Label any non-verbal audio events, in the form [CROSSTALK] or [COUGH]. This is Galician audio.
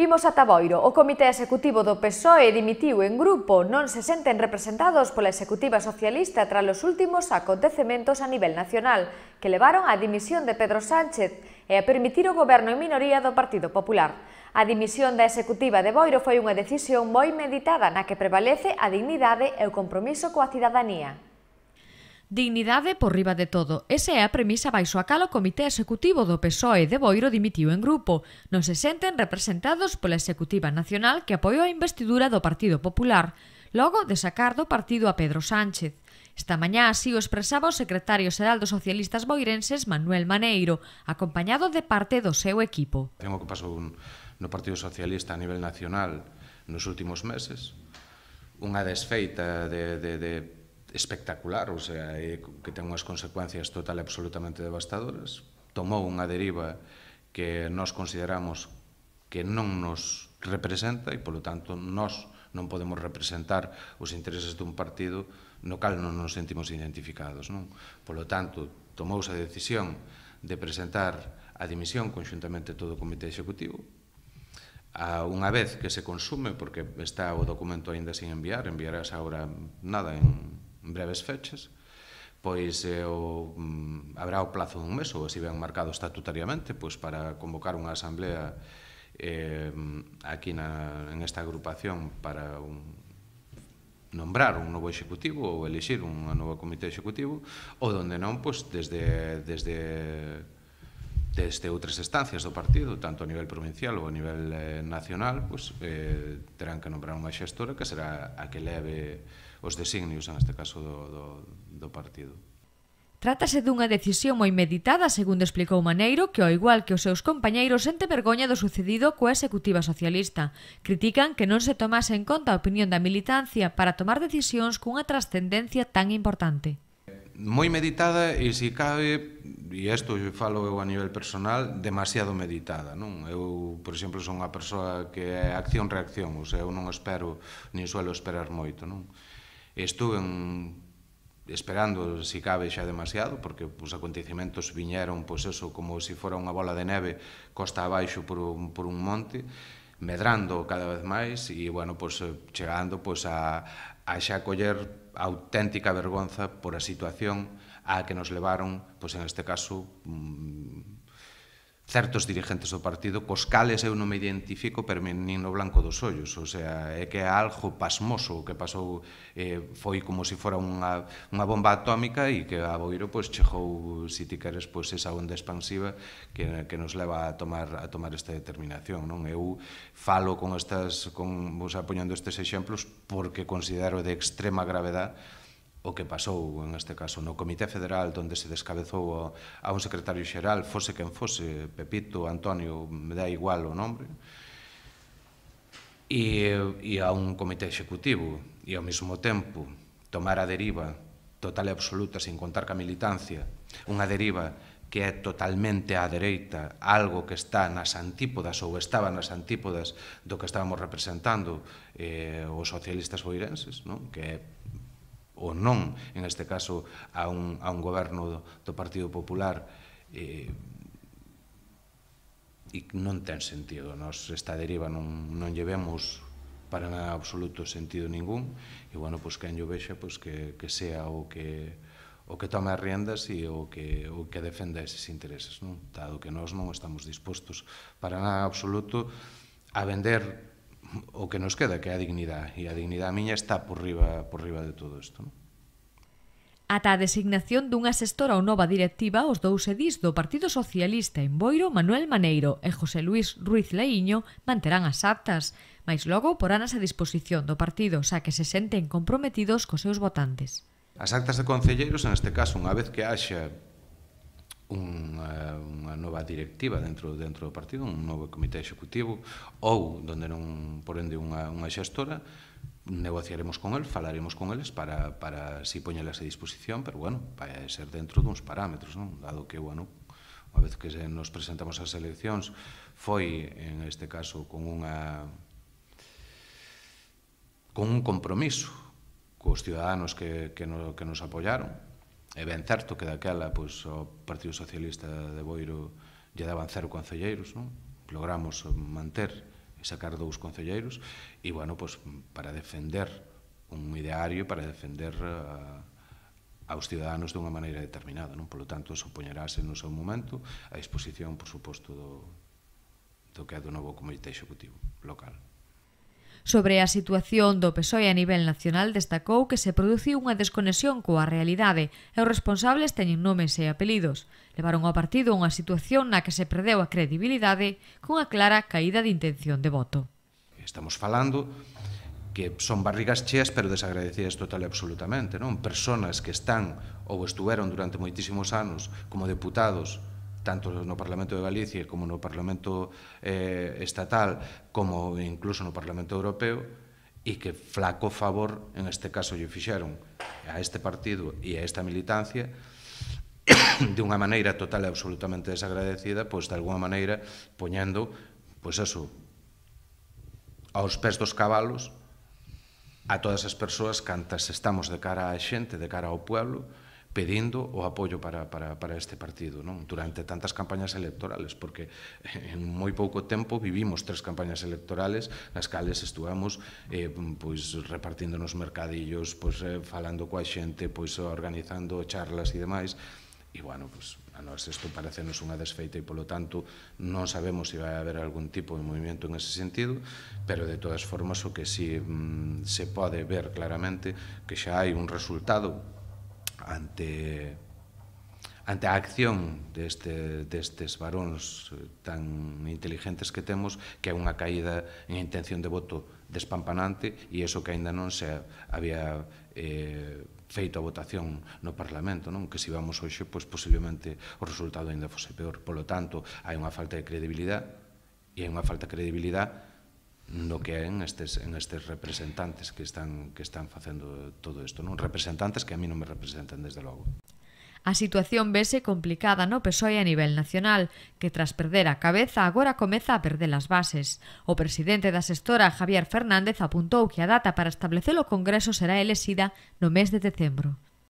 Imos a Taboiro. O Comité Executivo do PSOE dimitiu en grupo. Non se senten representados pola Executiva Socialista tras os últimos acontecementos a nivel nacional, que levaron á dimisión de Pedro Sánchez e a permitir o goberno en minoría do Partido Popular. A dimisión da Executiva de Boiro foi unha decisión moi meditada na que prevalece a dignidade e o compromiso coa cidadanía. Dignidade por riba de todo. Esa é a premisa baixo a cal o Comité Executivo do PSOE de Boiro dimitiu en grupo. Non se senten representados pola Executiva Nacional que apoiou a investidura do Partido Popular, logo de sacar do partido a Pedro Sánchez. Esta mañá así o expresaba o secretario xeral dos socialistas boirenses Manuel Maneiro, acompañado de parte do seu equipo. Temo que pasou no Partido Socialista a nivel nacional nos últimos meses, unha desfeita de, de, de espectacular, ou sea, que ten unhas consecuencias total e absolutamente devastadoras, tomou unha deriva que nós consideramos que non nos representa e, polo tanto, nós non podemos representar os intereses dun partido no cal non nos sentimos identificados. Non? Polo tanto, tomouse a decisión de presentar a dimisión conxuntamente todo o Comité Executivo, a unha vez que se consume, porque está o documento aínda sin enviar, enviarás agora nada en breves fechas, pois eh, o, mm, habrá o plazo dun mes, ou así ben marcado estatutariamente, pois para convocar unha asamblea eh, mm, aquí na, en esta agrupación para un, nombrar un novo executivo ou elixir un novo comité executivo, ou donde non, pois desde, desde desde outras estancias do partido, tanto a nivel provincial ou a nivel eh, nacional, pues, eh, terán que nombrar unha xestora que será a que leve os designios, en este caso, do, do, do partido. Trátase dunha decisión moi meditada, segundo explicou Maneiro, que ao igual que os seus compañeiros sente vergoña do sucedido coa executiva socialista. Critican que non se tomase en conta a opinión da militancia para tomar decisións cunha trascendencia tan importante moi meditada e se cabe, e isto falo eu a nivel personal, demasiado meditada, non? Eu, por exemplo, son unha persoa que é acción-reacción, ou sea, eu non espero, nin suelo esperar moito, non? estuve en esperando se cabe xa demasiado porque os acontecimentos viñeron pois eso como se fora unha bola de neve costa abaixo por un, por un monte medrando cada vez máis e, bueno, pois, eh, chegando pois, a, a xa coller auténtica vergonza por a situación a que nos levaron, pois, en este caso, mm, certos dirigentes do partido cos cales eu non me identifico pero me nin no blanco dos ollos o sea, é que é algo pasmoso o que pasou eh, foi como se fora unha, unha bomba atómica e que a Boiro pois, chegou se ti queres pois, esa onda expansiva que, que nos leva a tomar, a tomar esta determinación non eu falo con estas con, o sea, poñendo estes exemplos porque considero de extrema gravedade o que pasou en este caso no Comité Federal onde se descabezou a un secretario xeral, fose quen fose, Pepito, Antonio, me dá igual o nombre, e, e a un comité executivo e ao mesmo tempo tomar a deriva total e absoluta sin contar ca militancia, unha deriva que é totalmente á dereita, algo que está nas antípodas ou estaba nas antípodas do que estábamos representando eh, os socialistas boirenses, non? que é ou non, en este caso, a un, a un goberno do, Partido Popular eh, e non ten sentido. Nos esta deriva non, non llevemos para nada absoluto sentido ningún e bueno, pois quen yo vexa pois que, que sea o que o que tome as riendas e o que, o que defenda eses intereses, non? dado que nós non estamos dispostos para nada absoluto a vender o que nos queda, que é a dignidade. E a dignidade miña está por riba, por riba de todo isto. Non? Ata a designación dunha asestora ou nova directiva, os dous edís do Partido Socialista en Boiro, Manuel Maneiro e José Luis Ruiz Leiño manterán as actas, máis logo porán as a disposición do partido, xa que se senten comprometidos cos seus votantes. As actas de concelleiros, en este caso, unha vez que haxa un, nova directiva dentro dentro do partido, un novo comité executivo ou donde non porende unha, unha xestora, negociaremos con el, falaremos con eles para, para si poñelas a disposición, pero bueno, vai ser dentro duns parámetros, non? dado que, bueno, unha vez que nos presentamos ás eleccións, foi, en este caso, con unha con un compromiso cos ciudadanos que, que, no, que nos apoyaron, É ben certo que daquela pois, o Partido Socialista de Boiro lle daban cero concelleiros, non? logramos manter e sacar dous concelleiros e, bueno, pois, para defender un ideario, para defender a, eh, aos ciudadanos dunha maneira determinada. Non? Polo tanto, supoñerase no seu momento a disposición, por suposto, do, do que é do novo Comité Executivo local. Sobre a situación do PSOE a nivel nacional destacou que se produciu unha desconexión coa realidade e os responsables teñen nomes e apelidos. Levaron ao partido unha situación na que se perdeu a credibilidade cunha clara caída de intención de voto. Estamos falando que son barrigas cheas pero desagradecidas total e absolutamente, non? Personas que están ou estuveron durante moitísimos anos como deputados tanto no Parlamento de Galicia como no Parlamento eh, estatal, como incluso no Parlamento Europeo, e que flaco favor en este caso lle fixeron a este partido e a esta militancia [COUGHS] de unha maneira total e absolutamente desagradecida, pois de alguna maneira poñendo, pois eso, aos pés dos cabalos a todas as persoas cantas estamos de cara á xente, de cara ao pueblo, pedindo o apoio para, para, para este partido non? durante tantas campañas electorales porque en moi pouco tempo vivimos tres campañas electorales nas cales estuamos eh, pois, repartindo nos mercadillos pois, eh, falando coa xente pois, organizando charlas e demais e bueno, pois, a nós isto parece nos unha desfeita e polo tanto non sabemos se vai haber algún tipo de movimento en ese sentido pero de todas formas o que si sí, mm, se pode ver claramente que xa hai un resultado ante ante a acción deste, destes varóns eh, tan inteligentes que temos, que é unha caída en intención de voto despampanante e iso que aínda non se había eh, feito a votación no Parlamento, non? que se íbamos vamos hoxe, pois posiblemente o resultado aínda fose peor. Polo tanto, hai unha falta de credibilidade e hai unha falta de credibilidade no que é en estes, en estes representantes que están, que están facendo todo isto. Non? Representantes que a mí non me representan, desde logo. A situación vese complicada no PSOE a nivel nacional, que tras perder a cabeza agora comeza a perder as bases. O presidente da xestora, Javier Fernández, apuntou que a data para establecer o Congreso será elexida no mes de decembro.